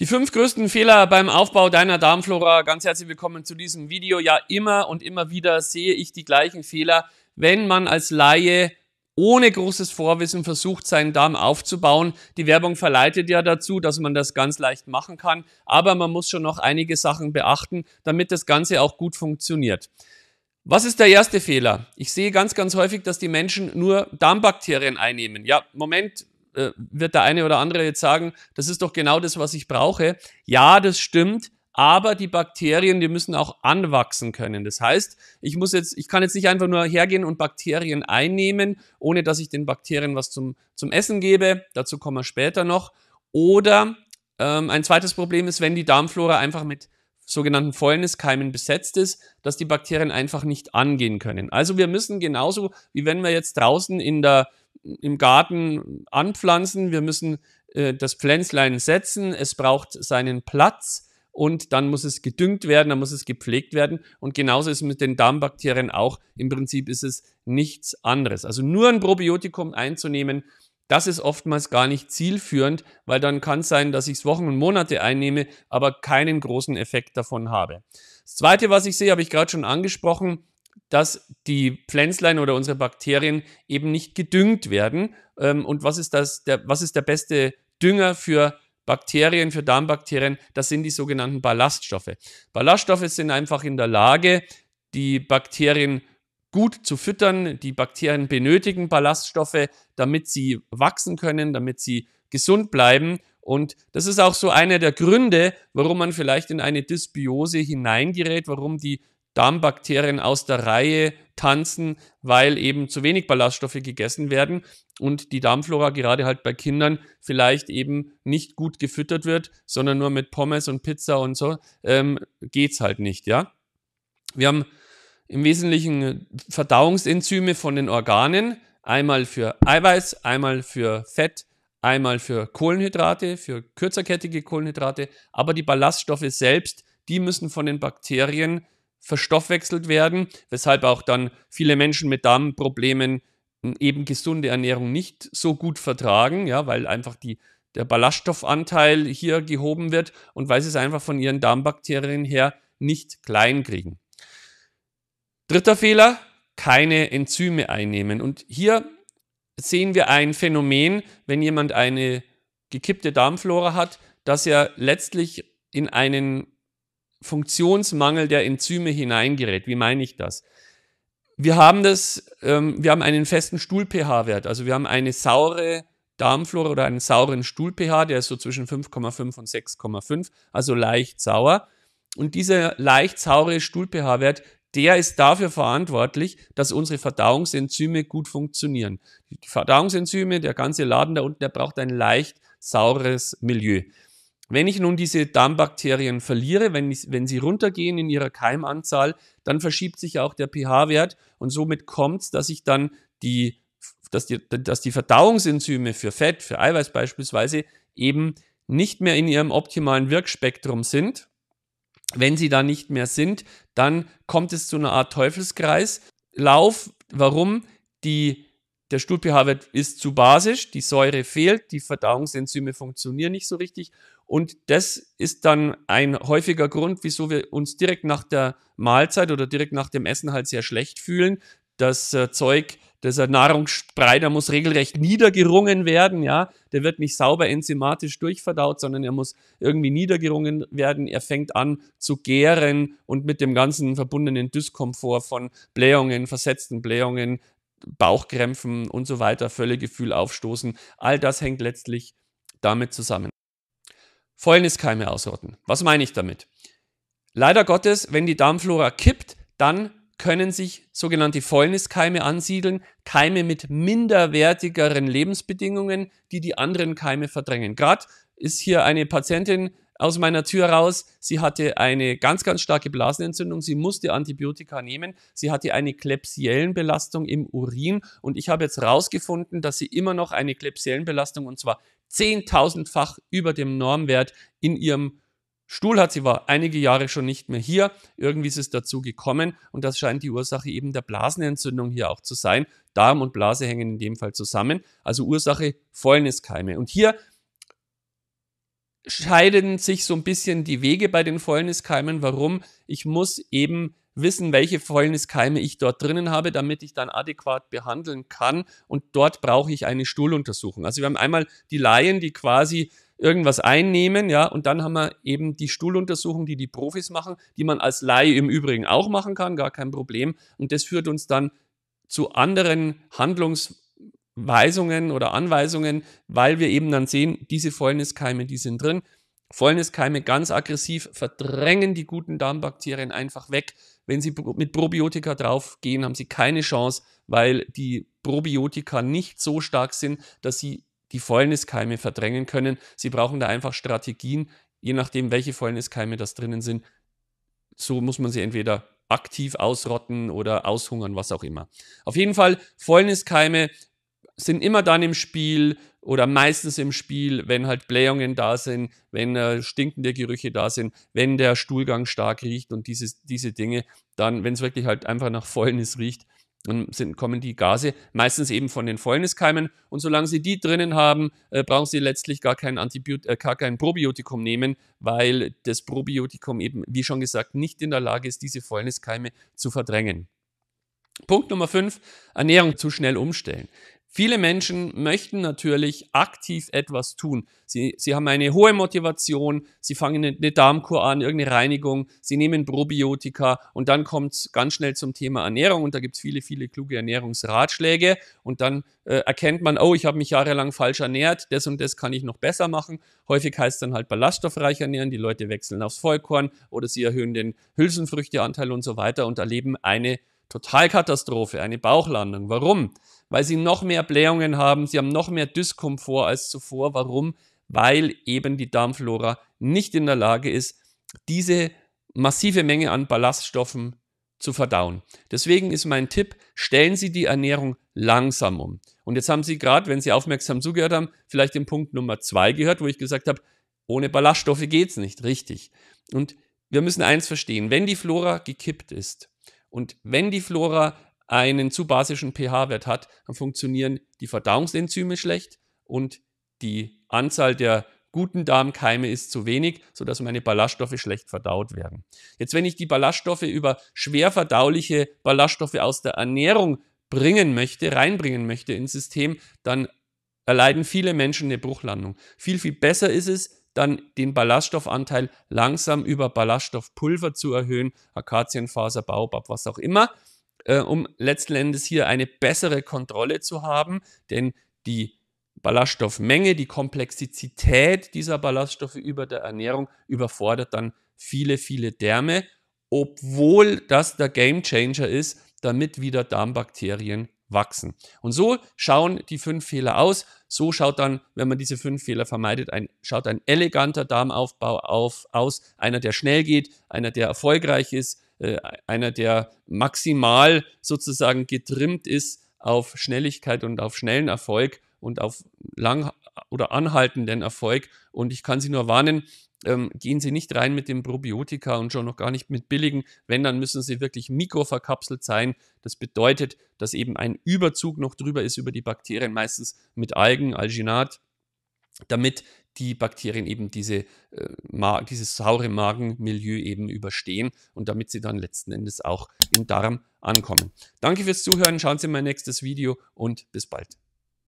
Die fünf größten Fehler beim Aufbau deiner Darmflora. Ganz herzlich willkommen zu diesem Video. Ja, immer und immer wieder sehe ich die gleichen Fehler, wenn man als Laie ohne großes Vorwissen versucht, seinen Darm aufzubauen. Die Werbung verleitet ja dazu, dass man das ganz leicht machen kann, aber man muss schon noch einige Sachen beachten, damit das Ganze auch gut funktioniert. Was ist der erste Fehler? Ich sehe ganz, ganz häufig, dass die Menschen nur Darmbakterien einnehmen. Ja, Moment, äh, wird der eine oder andere jetzt sagen, das ist doch genau das, was ich brauche. Ja, das stimmt. Aber die Bakterien, die müssen auch anwachsen können. Das heißt, ich muss jetzt, ich kann jetzt nicht einfach nur hergehen und Bakterien einnehmen, ohne dass ich den Bakterien was zum, zum Essen gebe. Dazu kommen wir später noch. Oder ähm, ein zweites Problem ist, wenn die Darmflora einfach mit sogenannten Fäulniskeimen besetzt ist, dass die Bakterien einfach nicht angehen können. Also wir müssen genauso, wie wenn wir jetzt draußen in der, im Garten anpflanzen, wir müssen äh, das Pflänzlein setzen, es braucht seinen Platz und dann muss es gedüngt werden, dann muss es gepflegt werden. Und genauso ist es mit den Darmbakterien auch. Im Prinzip ist es nichts anderes. Also nur ein Probiotikum einzunehmen, das ist oftmals gar nicht zielführend, weil dann kann es sein, dass ich es Wochen und Monate einnehme, aber keinen großen Effekt davon habe. Das Zweite, was ich sehe, habe ich gerade schon angesprochen, dass die Pflänzlein oder unsere Bakterien eben nicht gedüngt werden. Ähm, und was ist, das, der, was ist der beste Dünger für Bakterien, für Darmbakterien? Das sind die sogenannten Ballaststoffe. Ballaststoffe sind einfach in der Lage, die Bakterien gut zu füttern. Die Bakterien benötigen Ballaststoffe, damit sie wachsen können, damit sie gesund bleiben. Und das ist auch so einer der Gründe, warum man vielleicht in eine Dysbiose hineingerät, warum die Darmbakterien aus der Reihe tanzen, weil eben zu wenig Ballaststoffe gegessen werden und die Darmflora gerade halt bei Kindern vielleicht eben nicht gut gefüttert wird, sondern nur mit Pommes und Pizza und so, ähm, es halt nicht, ja. Wir haben im Wesentlichen Verdauungsenzyme von den Organen, einmal für Eiweiß, einmal für Fett, einmal für Kohlenhydrate, für kürzerkettige Kohlenhydrate, aber die Ballaststoffe selbst, die müssen von den Bakterien verstoffwechselt werden, weshalb auch dann viele Menschen mit Darmproblemen hm, eben gesunde Ernährung nicht so gut vertragen, ja, weil einfach die, der Ballaststoffanteil hier gehoben wird und weil sie es einfach von ihren Darmbakterien her nicht klein kriegen. Dritter Fehler, keine Enzyme einnehmen. Und hier sehen wir ein Phänomen, wenn jemand eine gekippte Darmflora hat, dass er letztlich in einen Funktionsmangel der Enzyme hineingerät. Wie meine ich das? Wir haben das, ähm, wir haben einen festen Stuhl-pH-Wert. Also wir haben eine saure Darmflora oder einen sauren Stuhl-pH, der ist so zwischen 5,5 und 6,5, also leicht sauer. Und dieser leicht saure Stuhl-pH-Wert, der ist dafür verantwortlich, dass unsere Verdauungsenzyme gut funktionieren. Die Verdauungsenzyme, der ganze Laden da unten, der braucht ein leicht saures Milieu. Wenn ich nun diese Darmbakterien verliere, wenn, ich, wenn sie runtergehen in ihrer Keimanzahl, dann verschiebt sich auch der pH-Wert und somit kommt es, dass ich dann die dass die, dass die Verdauungsenzyme für Fett, für Eiweiß beispielsweise eben nicht mehr in ihrem optimalen Wirkspektrum sind. Wenn sie da nicht mehr sind, dann kommt es zu einer Art Teufelskreislauf. Warum? Die, der Stuhl-pH-Wert ist zu basisch, die Säure fehlt, die Verdauungsenzyme funktionieren nicht so richtig und das ist dann ein häufiger Grund, wieso wir uns direkt nach der Mahlzeit oder direkt nach dem Essen halt sehr schlecht fühlen. Das äh, Zeug, dieser Nahrungsbrei, muss regelrecht niedergerungen werden, ja. Der wird nicht sauber enzymatisch durchverdaut, sondern er muss irgendwie niedergerungen werden. Er fängt an zu gären und mit dem ganzen verbundenen Dyskomfort von Blähungen, versetzten Blähungen, Bauchkrämpfen und so weiter, Völlegefühl aufstoßen. All das hängt letztlich damit zusammen. Fäulniskeime ausrotten. Was meine ich damit? Leider Gottes, wenn die Darmflora kippt, dann können sich sogenannte Fäulniskeime ansiedeln, Keime mit minderwertigeren Lebensbedingungen, die die anderen Keime verdrängen. Gerade ist hier eine Patientin aus meiner Tür raus. Sie hatte eine ganz, ganz starke Blasenentzündung. Sie musste Antibiotika nehmen. Sie hatte eine Klebsiellenbelastung im Urin. Und ich habe jetzt herausgefunden, dass sie immer noch eine Klebsiellenbelastung und zwar zehntausendfach über dem Normwert in ihrem Stuhl hat. Sie war einige Jahre schon nicht mehr hier. Irgendwie ist es dazu gekommen und das scheint die Ursache eben der Blasenentzündung hier auch zu sein. Darm und Blase hängen in dem Fall zusammen. Also Ursache Fäulniskeime. Und hier scheiden sich so ein bisschen die Wege bei den Fäulniskeimen. Warum? Ich muss eben wissen, welche Fäulniskeime ich dort drinnen habe, damit ich dann adäquat behandeln kann. Und dort brauche ich eine Stuhluntersuchung. Also wir haben einmal die Laien, die quasi irgendwas einnehmen, ja, und dann haben wir eben die Stuhluntersuchung, die die Profis machen, die man als Laie im Übrigen auch machen kann, gar kein Problem. Und das führt uns dann zu anderen Handlungsweisungen oder Anweisungen, weil wir eben dann sehen, diese Fäulniskeime, die sind drin. Fäulniskeime ganz aggressiv verdrängen die guten Darmbakterien einfach weg. Wenn Sie mit Probiotika draufgehen, haben Sie keine Chance, weil die Probiotika nicht so stark sind, dass sie die Fäulniskeime verdrängen können. Sie brauchen da einfach Strategien, je nachdem, welche Fäulniskeime das drinnen sind. So muss man sie entweder aktiv ausrotten oder aushungern, was auch immer. Auf jeden Fall, Fäulniskeime sind immer dann im Spiel oder meistens im Spiel, wenn halt Blähungen da sind, wenn äh, stinkende Gerüche da sind, wenn der Stuhlgang stark riecht und dieses, diese Dinge, dann, wenn es wirklich halt einfach nach Fäulnis riecht, dann sind, kommen die Gase meistens eben von den Fäulniskeimen. Und solange sie die drinnen haben, äh, brauchen sie letztlich gar kein, Antibiot äh, gar kein Probiotikum nehmen, weil das Probiotikum eben, wie schon gesagt, nicht in der Lage ist, diese Fäulniskeime zu verdrängen. Punkt Nummer 5, Ernährung zu schnell umstellen. Viele Menschen möchten natürlich aktiv etwas tun. Sie, sie haben eine hohe Motivation, sie fangen eine Darmkur an, irgendeine Reinigung, sie nehmen Probiotika und dann kommt es ganz schnell zum Thema Ernährung und da gibt es viele, viele kluge Ernährungsratschläge und dann äh, erkennt man, oh, ich habe mich jahrelang falsch ernährt, das und das kann ich noch besser machen. Häufig heißt dann halt ballaststoffreich ernähren, die Leute wechseln aufs Vollkorn oder sie erhöhen den Hülsenfrüchteanteil und so weiter und erleben eine Totalkatastrophe, eine Bauchlandung. Warum? weil sie noch mehr Blähungen haben, sie haben noch mehr Dyskomfort als zuvor. Warum? Weil eben die Darmflora nicht in der Lage ist, diese massive Menge an Ballaststoffen zu verdauen. Deswegen ist mein Tipp, stellen Sie die Ernährung langsam um. Und jetzt haben Sie gerade, wenn Sie aufmerksam zugehört haben, vielleicht den Punkt Nummer zwei gehört, wo ich gesagt habe, ohne Ballaststoffe geht es nicht, richtig. Und wir müssen eins verstehen, wenn die Flora gekippt ist und wenn die Flora einen zu basischen pH-Wert hat, dann funktionieren die Verdauungsenzyme schlecht und die Anzahl der guten Darmkeime ist zu wenig, sodass meine Ballaststoffe schlecht verdaut werden. Jetzt, wenn ich die Ballaststoffe über schwer verdauliche Ballaststoffe aus der Ernährung bringen möchte, reinbringen möchte ins System, dann erleiden viele Menschen eine Bruchlandung. Viel, viel besser ist es, dann den Ballaststoffanteil langsam über Ballaststoffpulver zu erhöhen, Akazienfaser, Baobab, was auch immer äh, um letzten Endes hier eine bessere Kontrolle zu haben, denn die Ballaststoffmenge, die Komplexität dieser Ballaststoffe über der Ernährung überfordert dann viele, viele Därme, obwohl das der Gamechanger ist, damit wieder Darmbakterien wachsen. Und so schauen die fünf Fehler aus. So schaut dann, wenn man diese fünf Fehler vermeidet, ein, schaut ein eleganter Darmaufbau auf, aus. Einer, der schnell geht, einer, der erfolgreich ist, äh, einer, der maximal sozusagen getrimmt ist auf Schnelligkeit und auf schnellen Erfolg und auf lang oder anhaltenden Erfolg. Und ich kann Sie nur warnen, ähm, gehen Sie nicht rein mit dem Probiotika und schon noch gar nicht mit billigen. Wenn, dann müssen Sie wirklich mikroverkapselt sein. Das bedeutet, dass eben ein Überzug noch drüber ist über die Bakterien, meistens mit Algen, Alginat, damit die Bakterien eben diese, äh, dieses saure Magenmilieu eben überstehen und damit sie dann letzten Endes auch im Darm ankommen. Danke fürs Zuhören, schauen Sie in mein nächstes Video und bis bald.